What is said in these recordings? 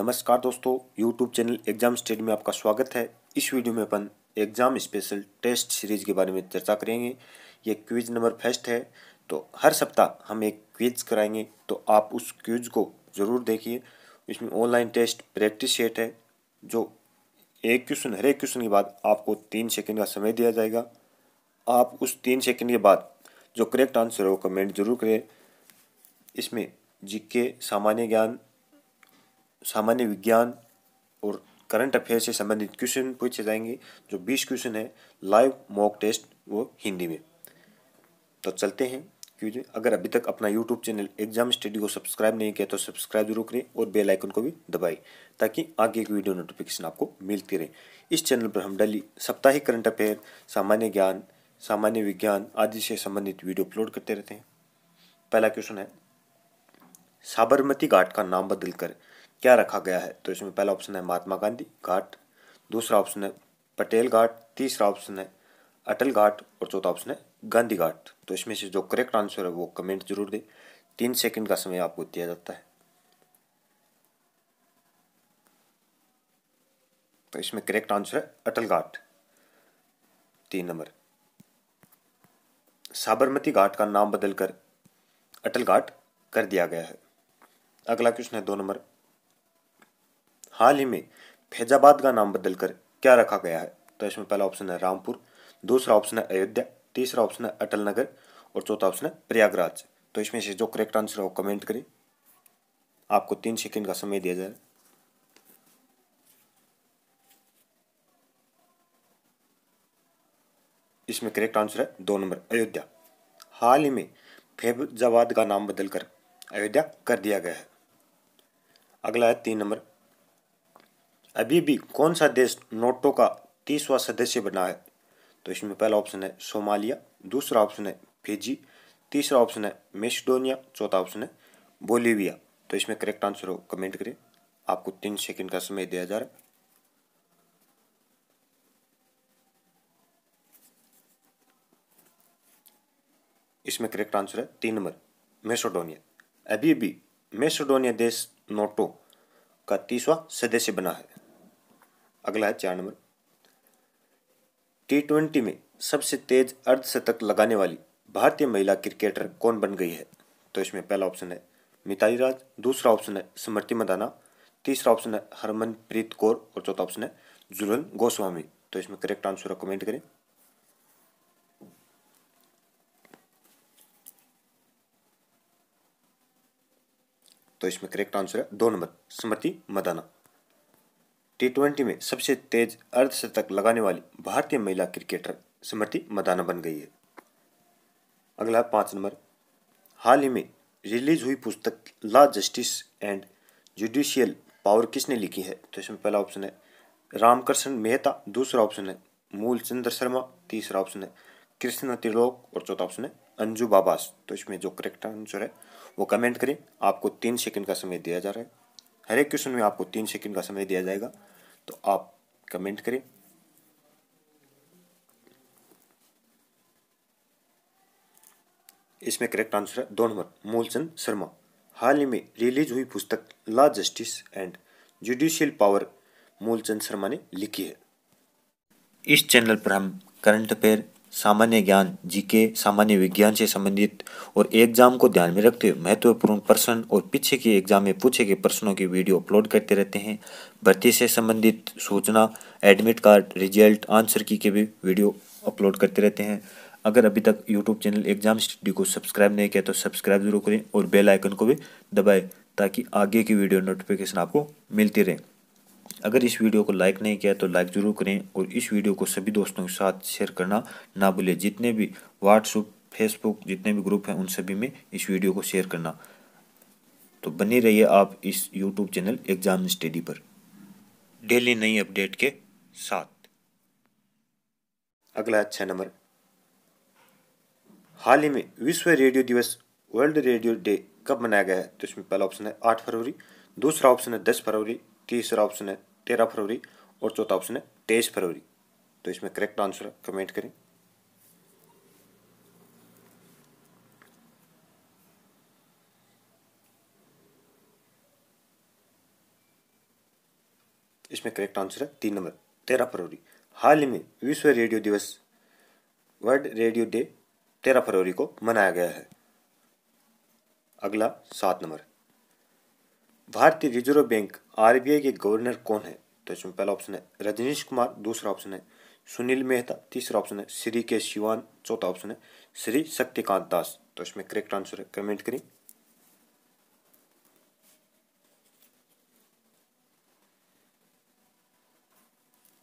नमस्कार दोस्तों YouTube channel exam study में आपका स्वागत है इस वीडियो में अपन एग्जाम स्पेशल टेस्ट सीरीज के बारे में चर्चा करेंगे ये क्विज नंबर फर्स्ट है तो हर सप्ताह हम एक क्विज कराएंगे तो आप उस क्विज को ज़रूर देखिए इसमें ऑनलाइन टेस्ट प्रैक्टिस सेट है जो एक क्वेश्चन हर एक क्वेश्चन के बाद आपको तीन सेकेंड का समय दिया जाएगा आप उस तीन सेकेंड के बाद जो करेक्ट आंसर है वो कमेंट जरूर करें इसमें जीके सामान्य ज्ञान सामान्य विज्ञान और करंट अफेयर से संबंधित क्वेश्चन पूछे जाएंगे जो बीस क्वेश्चन है लाइव मॉक टेस्ट वो हिंदी में तो चलते हैं क्योंकि अगर अभी तक अपना यूट्यूब चैनल एग्जाम स्टडी को सब्सक्राइब नहीं किया तो सब्सक्राइब जरूर करें और बेल आइकन को भी दबाएं ताकि आगे की वीडियो नोटिफिकेशन आपको मिलती रहे इस चैनल पर हम डेली साप्ताहिक करंट अफेयर सामान्य ज्ञान सामान्य विज्ञान आदि से संबंधित वीडियो अपलोड करते रहते हैं पहला क्वेश्चन है साबरमती घाट का नाम बदलकर क्या रखा गया है तो इसमें पहला ऑप्शन है महात्मा गांधी घाट दूसरा ऑप्शन है पटेल घाट तीसरा ऑप्शन है अटल घाट और चौथा ऑप्शन है गांधी घाट तो इसमें से जो करेक्ट आंसर है वो कमेंट जरूर दें तीन सेकंड का समय आपको दिया जाता है तो इसमें करेक्ट आंसर है अटल घाट तीन नंबर साबरमती घाट का नाम बदलकर अटल घाट कर दिया गया है अगला क्वेश्चन है दो नंबर हाल ही में फैजाबाद का नाम बदलकर क्या रखा गया है तो इसमें पहला ऑप्शन है रामपुर दूसरा ऑप्शन है अयोध्या तीसरा ऑप्शन है अटल नगर और चौथा ऑप्शन है प्रयागराज तो इसमें से जो करेक्ट आंसर है वो कमेंट करें आपको तीन सेकेंड का समय दिया जाए इसमें करेक्ट आंसर है दो नंबर अयोध्या हाल ही में फैजाबाद का नाम बदलकर अयोध्या कर दिया गया है अगला है तीन नंबर अभी भी कौन सा देश नोटो का तीसवा सदस्य बना है तो इसमें पहला ऑप्शन है सोमालिया दूसरा ऑप्शन है फिजी तीसरा ऑप्शन है मेसिडोनिया चौथा ऑप्शन है बोलीविया तो इसमें करेक्ट आंसर हो कमेंट करें आपको तीन सेकंड का समय दिया जा रहा है इसमें करेक्ट आंसर है तीन नंबर मेसोडोनिया अभी भी मेसोडोनिया देश नोटो का तीसवा सदस्य बना है अगला है चार नंबर टी ट्वेंटी में सबसे तेज अर्धशतक लगाने वाली भारतीय महिला क्रिकेटर कौन बन गई है तो इसमें पहला ऑप्शन है मिताली राज दूसरा ऑप्शन है स्मृति मदाना तीसरा ऑप्शन है हरमनप्रीत कौर और चौथा ऑप्शन है जुलन गोस्वामी तो इसमें करेक्ट आंसर है कमेंट करें तो इसमें करेक्ट आंसर है दो नंबर स्मृति मदाना टी में सबसे तेज अर्धशतक लगाने वाली भारतीय महिला क्रिकेटर स्मृति मदाना बन गई है अगला पाँच नंबर हाल ही में रिलीज हुई पुस्तक law justice and judicial power किसने लिखी है तो इसमें पहला ऑप्शन है रामकृष्ण मेहता दूसरा ऑप्शन है मूल चंद्र शर्मा तीसरा ऑप्शन है कृष्ण त्रिलोक और चौथा ऑप्शन है अंजू बाबास तो इसमें जो करेक्ट आंसर है वो कमेंट करें आपको तीन सेकंड का समय दिया जा रहा है हर एक क्वेश्चन में आपको तीन सेकंड का समय दिया जाएगा तो आप कमेंट करें इसमें करेक्ट आंसर है दो नंबर मूलचंद शर्मा हाल ही में रिलीज हुई पुस्तक law justice and judicial power Moolchand Sharma ने लिखी है इस चैनल पर हम करंट अफेयर सामान्य ज्ञान जीके सामान्य विज्ञान से संबंधित और एग्जाम को ध्यान में रखते हुए महत्वपूर्ण प्रश्न और पीछे के एग्जाम में पूछे गए प्रश्नों की वीडियो अपलोड करते रहते हैं भर्ती से संबंधित सूचना एडमिट कार्ड रिजल्ट आंसर की के भी वीडियो अपलोड करते रहते हैं अगर अभी तक यूट्यूब चैनल एग्जाम स्टडी को सब्सक्राइब नहीं किया तो सब्सक्राइब जरूर करें और बेल आइकन को भी दबाएं ताकि आगे की वीडियो नोटिफिकेशन आपको मिलती रहे अगर इस वीडियो को लाइक नहीं किया तो लाइक ज़रूर करें और इस वीडियो को सभी दोस्तों के साथ शेयर करना ना भूलें जितने भी व्हाट्सअप फेसबुक जितने भी ग्रुप हैं उन सभी में इस वीडियो को शेयर करना तो बने रहिए आप इस यूट्यूब चैनल एग्ज़ाम स्टडी पर डेली नई अपडेट के साथ अगला अच्छा नंबर हाल ही में विश्व रेडियो दिवस वर्ल्ड रेडियो डे कब मनाया गया है तो इसमें पहला ऑप्शन है आठ फरवरी दूसरा ऑप्शन है दस फरवरी तीसरा ऑप्शन है तेरह फरवरी और चौथा ऑप्शन है तेईस फरवरी तो इसमें करेक्ट आंसर कमेंट करें इसमें करेक्ट आंसर है तीन नंबर तेरह फरवरी हाल ही में विश्व रेडियो दिवस वर्ल्ड रेडियो डे तेरह फरवरी को मनाया गया है अगला सात नंबर भारतीय रिजर्व बैंक आरबीआई के गवर्नर कौन है तो इसमें पहला ऑप्शन है रजनीश कुमार दूसरा ऑप्शन है सुनील मेहता तीसरा ऑप्शन है श्री के शिवान चौथा ऑप्शन है श्री शक्तिकांत दास तो इसमें करेक्ट आंसर है कमेंट करें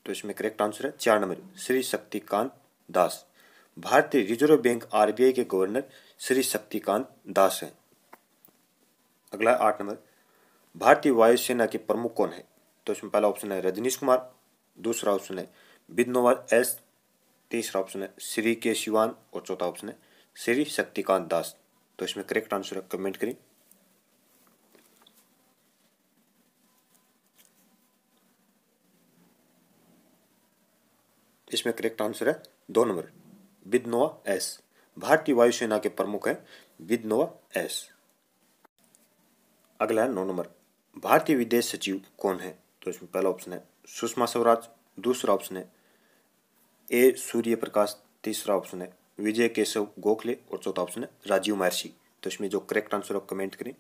तो इसमें करेक्ट आंसर है चार नंबर श्री शक्तिकांत दास भारतीय रिजर्व बैंक आरबीआई के गवर्नर श्री शक्तिकांत दास हैं अगला आठ नंबर भारतीय वायुसेना के प्रमुख कौन है तो इसमें पहला ऑप्शन है रजनीश कुमार दूसरा ऑप्शन है बिदनोवर एस तीसरा ऑप्शन है श्री के शिवान और चौथा ऑप्शन है श्री शक्तिकांत दास तो इसमें करेक्ट आंसर है कमेंट करें इसमें करेक्ट आंसर है दो नंबर बिदनोवा एस भारतीय वायुसेना के प्रमुख है बिदनोवा एस अगला है नौ नंबर भारतीय विदेश सचिव कौन है तो इसमें पहला ऑप्शन है सुषमा स्वराज दूसरा ऑप्शन है ए सूर्य प्रकाश तीसरा ऑप्शन है विजय केशव गोखले और चौथा ऑप्शन है राजीव महर्षि तो इसमें जो करेक्ट आंसर आप कमेंट करें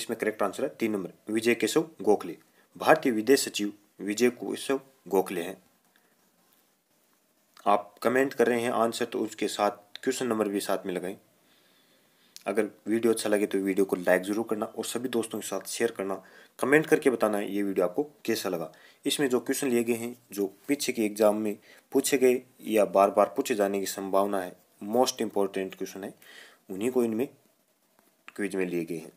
इसमें करेक्ट आंसर है तीन नंबर विजय केशव गोखले भारतीय विदेश सचिव विजय केशव गोखले हैं आप कमेंट कर रहे हैं आंसर तो उसके साथ क्वेश्चन नंबर भी साथ में लगाएं अगर वीडियो अच्छा लगे तो वीडियो को लाइक ज़रूर करना और सभी दोस्तों के साथ शेयर करना कमेंट करके बताना ये वीडियो आपको कैसा लगा इसमें जो क्वेश्चन लिए गए हैं जो पीछे के एग्जाम में पूछे गए या बार बार पूछे जाने की संभावना है मोस्ट इम्पॉर्टेंट क्वेश्चन है उन्हीं को इनमें क्विज में लिए गए हैं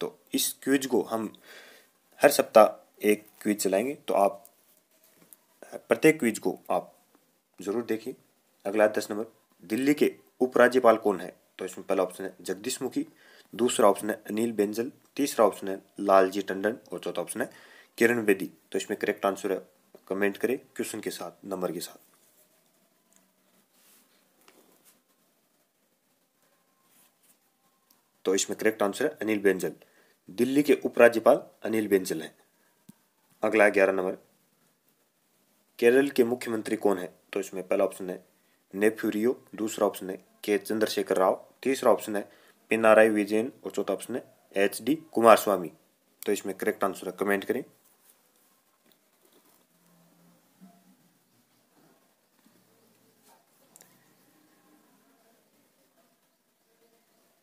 तो इस क्विज को हम हर सप्ताह एक क्विज चलाएंगे तो आप प्रत्येक क्विज को आप जरूर देखिए अगला दस नंबर दिल्ली के उपराज्यपाल कौन है तो इसमें पहला ऑप्शन है जगदीश मुखी दूसरा ऑप्शन है अनिल बेंजल तीसरा ऑप्शन है लालजी टंडन और चौथा ऑप्शन है किरण बेदी तो इसमें करेक्ट आंसर है कमेंट करें क्वेश्चन के साथ नंबर के साथ तो इसमें करेक्ट आंसर है अनिल बेंजल दिल्ली के उपराज्यपाल अनिल बेंजल हैं अगला ग्यारह नंबर केरल के मुख्यमंत्री कौन है तो इसमें पहला ऑप्शन है नेफ्यूरियो दूसरा ऑप्शन है के चंद्रशेखर राव तीसरा ऑप्शन है पिनाराई विजयन और चौथा ऑप्शन है एच डी कुमार स्वामी तो इसमें करेक्ट आंसर है कमेंट करें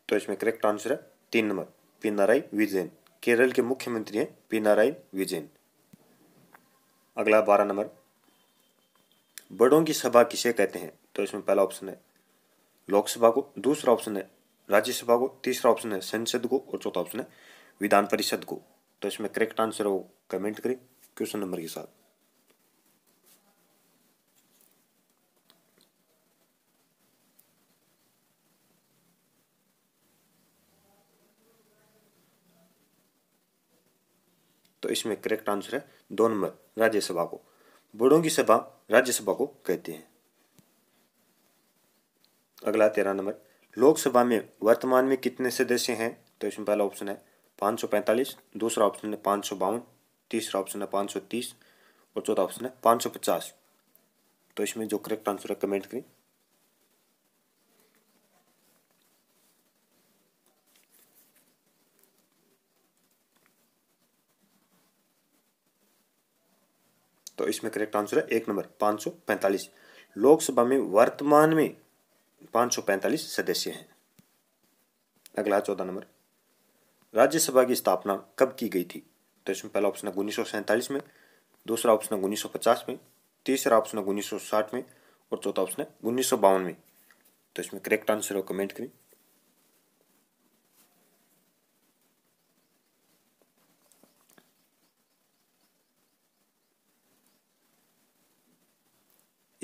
तो इसमें करेक्ट आंसर है तीन नंबर पिनाराई विजयन केरल के मुख्यमंत्री हैं पिनाराई विजयन अगला बारह नंबर बड़ों की सभा किसे कहते हैं तो इसमें पहला ऑप्शन है लोकसभा को दूसरा ऑप्शन है राज्यसभा को तीसरा ऑप्शन है संसद को और चौथा ऑप्शन है विधान परिषद को तो इसमें करेक्ट आंसर हो कमेंट करें क्वेश्चन नंबर के साथ तो इसमें करेक्ट आंसर है दो नंबर राज्यसभा को बड़ों की सभा राज्यसभा को कहते हैं अगला तेरह नंबर लोकसभा में वर्तमान में कितने सदस्य हैं तो इसमें पहला ऑप्शन है 545 दूसरा ऑप्शन है पाँच तीसरा ऑप्शन है 530 और चौथा ऑप्शन है 550 तो इसमें जो करेक्ट आंसर है कमेंट करें तो इसमें करेक्ट आंसर है एक नंबर पाँच लोकसभा में वर्तमान में सौ पैंतालीस सदस्य हैं अगला चौदह नंबर राज्यसभा की स्थापना कब की गई थी तो इसमें पहला ऑप्शन है उन्नीस सौ सैंतालीस में दूसरा ऑप्शन है उन्नीस सौ पचास में तीसरा ऑप्शन है उन्नीस में और चौथा ऑप्शन है उन्नीस सौ बावन में तो इसमें करेक्ट आंसर हो कमेंट करें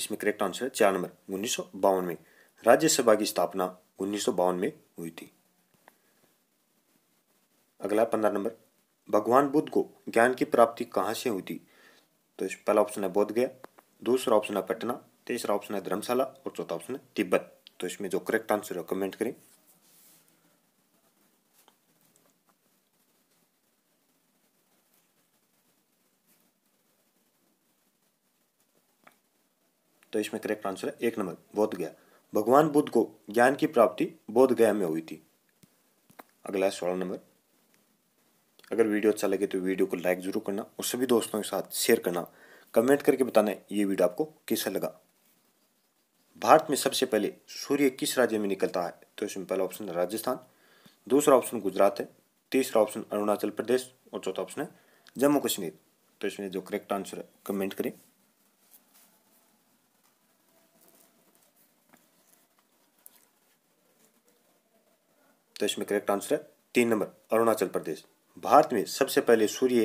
इसमें करेक्ट आंसर है चार नंबर उन्नीस में राज्यसभा की स्थापना उन्नीस में हुई थी अगला पंद्रह नंबर भगवान बुद्ध को ज्ञान की प्राप्ति कहाँ से हुई थी तो पहला ऑप्शन है बोध गया दूसरा ऑप्शन है पटना तीसरा ऑप्शन है धर्मशाला और चौथा ऑप्शन है तिब्बत तो इसमें जो करेक्ट आंसर है कमेंट करें तो इसमें करेक्ट आंसर है एक नंबर बोध गया भगवान बुद्ध को ज्ञान की प्राप्ति बोध गया में हुई थी अगला है सोलह नंबर अगर वीडियो अच्छा लगे तो वीडियो को लाइक जरूर करना और सभी दोस्तों के साथ शेयर करना कमेंट करके बताना ये वीडियो आपको कैसा लगा भारत में सबसे पहले सूर्य किस राज्य में निकलता है तो इसमें पहला ऑप्शन है राजस्थान दूसरा ऑप्शन गुजरात है तीसरा ऑप्शन अरुणाचल प्रदेश और चौथा ऑप्शन है जम्मू कश्मीर तो इसमें जो करेक्ट आंसर है कमेंट करें तो इसमें करेक्ट आंसर है तीन नंबर अरुणाचल प्रदेश भारत में सबसे पहले सूर्य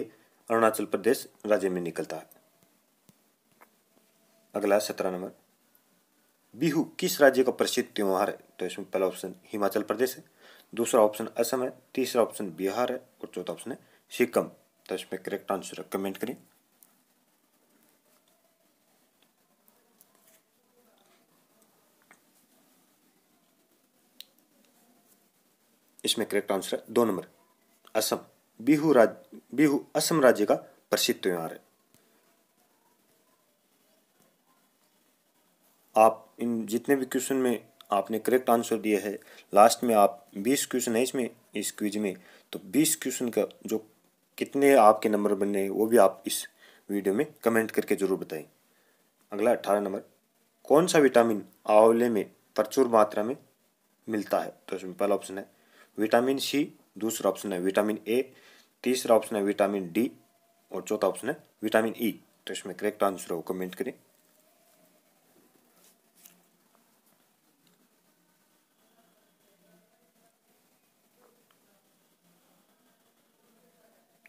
अरुणाचल प्रदेश राज्य में निकलता है अगला सत्रह नंबर बिहू किस राज्य का प्रसिद्ध त्यौहार है तो इसमें पहला ऑप्शन हिमाचल प्रदेश है दूसरा ऑप्शन असम है तीसरा ऑप्शन बिहार है और चौथा ऑप्शन है सिक्किम तो इसमें करेक्ट आंसर कमेंट करें इसमें करेक्ट आंसर है दो नंबर असम बिहू राज्य बिहू असम राज्य का प्रसिद्ध त्यौहार है आप इन जितने भी क्वेश्चन में आपने करेक्ट आंसर दिया है लास्ट में आप 20 क्वेश्चन है इसमें इस क्विज में तो 20 क्वेश्चन का जो कितने आपके नंबर बने वो भी आप इस वीडियो में कमेंट करके ज़रूर बताएं अगला अट्ठारह नंबर कौन सा विटामिन आंवले में प्रचुर मात्रा में मिलता है तो इसमें पहला ऑप्शन है विटामिन सी दूसरा ऑप्शन है विटामिन ए तीसरा ऑप्शन है विटामिन डी और चौथा ऑप्शन है विटामिन ई e. तो इसमें करेक्ट आंसर हो कमेंट करें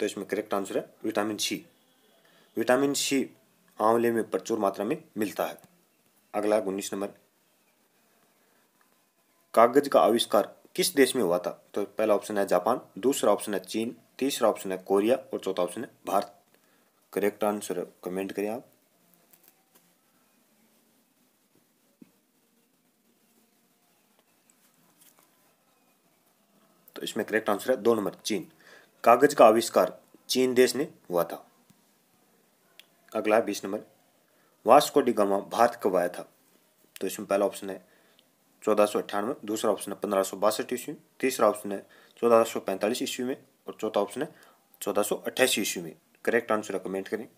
तो इसमें करेक्ट आंसर है विटामिन सी विटामिन सी आंवले में प्रचुर मात्रा में मिलता है अगला उन्नीस नंबर कागज का आविष्कार किस देश में हुआ था तो पहला ऑप्शन है जापान दूसरा ऑप्शन है चीन तीसरा ऑप्शन है कोरिया और चौथा ऑप्शन है भारत करेक्ट आंसर कमेंट करें आप तो इसमें करेक्ट आंसर है दो नंबर चीन कागज का आविष्कार चीन देश ने हुआ था अगला है बीस नंबर वास्को डिगामा भारत कब आया था तो इसमें पहला ऑप्शन है चौदह सौ अट्ठानवे दूसरा ऑप्शन है पंद्रह सौ बासठ ईस्वी तीसरा ऑप्शन है चौदह सौ पैंतालीस ईस्वी में और चौथा ऑप्शन है चौदह सौ अट्ठाईस ईस्वी में करेक्ट आंसर है कमेंट करें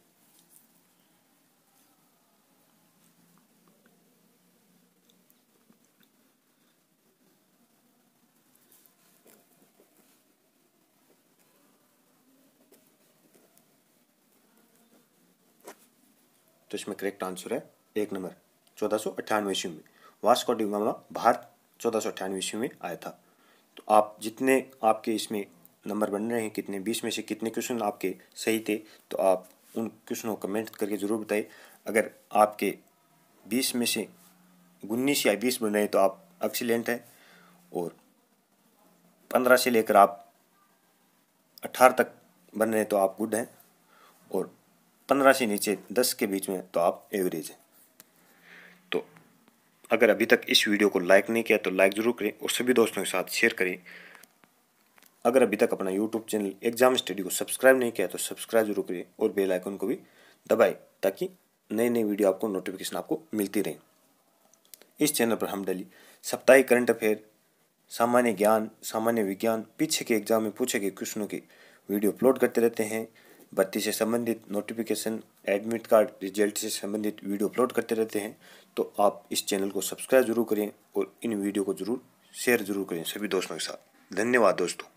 तो इसमें करेक्ट आंसर है एक नंबर चौदह सौ अट्ठानवे ईस्वी में वास्को डिगामा भारत चौदह सौ अट्ठानवे ईस्वी में आया था तो आप जितने आपके इसमें नंबर बन रहे हैं कितने बीस में से कितने क्वेश्चन आपके सही थे तो आप उन क्वेश्चनों को कमेंट करके ज़रूर बताइए अगर आपके बीस में से उन्नीस या बीस बन रहे हैं तो आप एक्सीलेंट हैं और पंद्रह से लेकर आप अट्ठारह तक बन रहे हैं तो आप गुड हैं और पंद्रह से नीचे दस के बीच में तो आप एवरेज हैं अगर अभी तक इस वीडियो को लाइक नहीं किया तो लाइक ज़रूर करें और सभी दोस्तों के साथ शेयर करें अगर अभी तक अपना यूट्यूब चैनल एग्जाम स्टडी को सब्सक्राइब नहीं किया तो सब्सक्राइब जरूर करें और बेल आइकन को भी दबाएं ताकि नई नई वीडियो आपको नोटिफिकेशन आपको मिलती रहे इस चैनल पर हम डेली साप्ताहिक करंट अफेयर सामान्य ज्ञान सामान्य विज्ञान पीछे के एग्जाम में पूछे गए क्वेश्चनों की वीडियो अपलोड करते रहते हैं भर्ती से संबंधित नोटिफिकेशन एडमिट कार्ड रिजल्ट से संबंधित वीडियो अपलोड करते रहते हैं तो आप इस चैनल को सब्सक्राइब जरूर करें और इन वीडियो को जरूर शेयर जरूर करें सभी दोस्तों के साथ धन्यवाद दोस्तों